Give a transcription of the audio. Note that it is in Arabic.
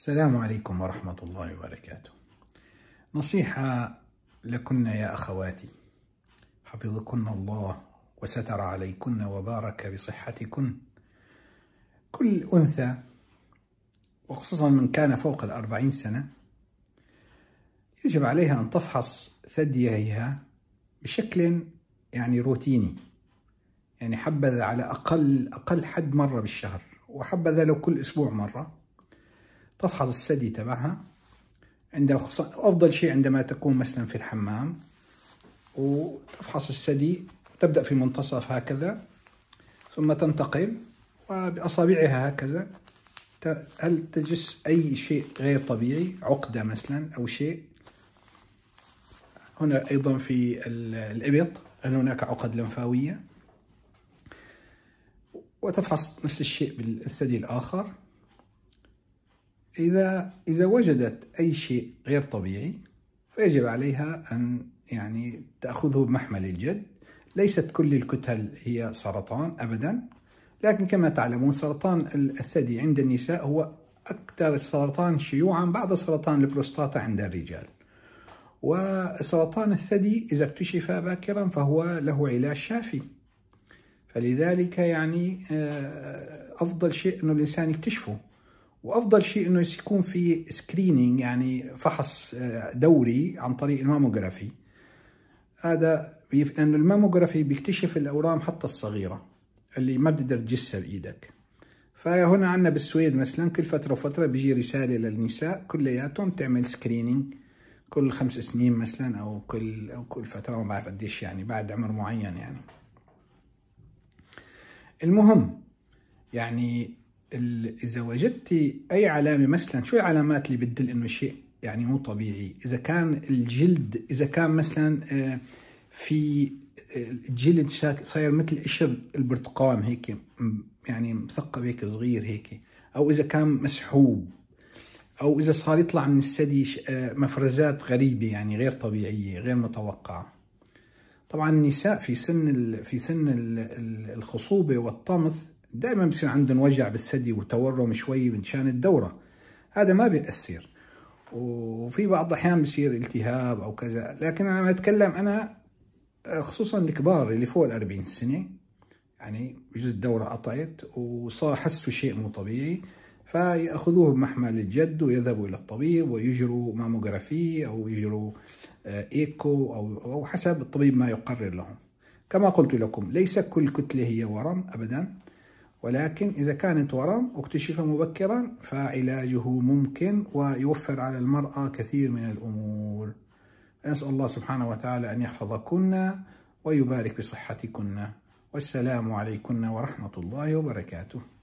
السلام عليكم ورحمة الله وبركاته. نصيحة لكن يا أخواتي، حفظكن الله وستر عليكن وبارك بصحتكن. كل أنثى وخصوصا من كان فوق الأربعين سنة يجب عليها أن تفحص ثدييها بشكل يعني روتيني يعني حبذا على أقل أقل حد مرة بالشهر وحبذا لو كل أسبوع مرة تفحص الثدي تبعها عند أفضل شيء عندما تكون مثلا في الحمام وتفحص الثدي تبدأ في منتصف هكذا ثم تنتقل وبأصابعها هكذا هل تجس أي شيء غير طبيعي عقدة مثلا أو شيء هنا أيضا في الإبط هل هناك عقد لمفاوية وتفحص نفس الشيء بالثدي الآخر إذا إذا وجدت أي شيء غير طبيعي فيجب عليها أن يعني تأخذه بمحمل الجد ليست كل الكتل هي سرطان أبدا لكن كما تعلمون سرطان الثدي عند النساء هو أكثر السرطان شيوعا بعد سرطان البروستاتا عند الرجال وسرطان الثدي إذا اكتشف باكرا فهو له علاج شافي فلذلك يعني آه، أفضل شيء أن الإنسان يكتشفه وافضل شيء انه يكون في سكرينينج يعني فحص آه، دوري عن طريق الماموجرافي هذا لانه الماموجرافي بيكتشف الاورام حتى الصغيره اللي ما بتقدر تجسها بايدك فهنا عندنا بالسويد مثلا كل فتره وفتره بيجي رساله للنساء كلياتهم تعمل سكرينينج كل خمس سنين مثلا او كل أو كل فتره ما بعرف قديش يعني بعد عمر معين يعني المهم يعني اذا وجدتي اي علامه مثلا شو العلامات اللي بتدل انه شيء يعني مو طبيعي اذا كان الجلد اذا كان مثلا آه، في آه، الجلد صاير مثل قشر البرتقال هيك يعني مثقب هيك صغير هيك او اذا كان مسحوب او اذا صار يطلع من الثدي آه، مفرزات غريبه يعني غير طبيعيه غير متوقعه طبعا النساء في سن في سن الخصوبه والطمث دائما بصير عندهم وجع بالثدي وتورم شوي من شان الدوره هذا ما بيأثر وفي بعض الاحيان بصير التهاب او كذا لكن انا ما اتكلم انا آه، خصوصا الكبار اللي فوق ال 40 سنه يعني بجوز الدوره قطعت وصار حسوا شيء مو طبيعي فيأخذوه بمحمل الجد ويذهبوا إلى الطبيب ويجروا ماموغرافي أو يجروا آه، إيكو أو, أو حسب الطبيب ما يقرر لهم كما قلت لكم ليس كل كتلة هي ورم أبدا ولكن إذا كانت ورم اكتشف مبكرا فعلاجه ممكن ويوفر على المرأة كثير من الأمور نسأل الله سبحانه وتعالى أن يحفظكن ويبارك بصحتكن والسلام عليكن ورحمة الله وبركاته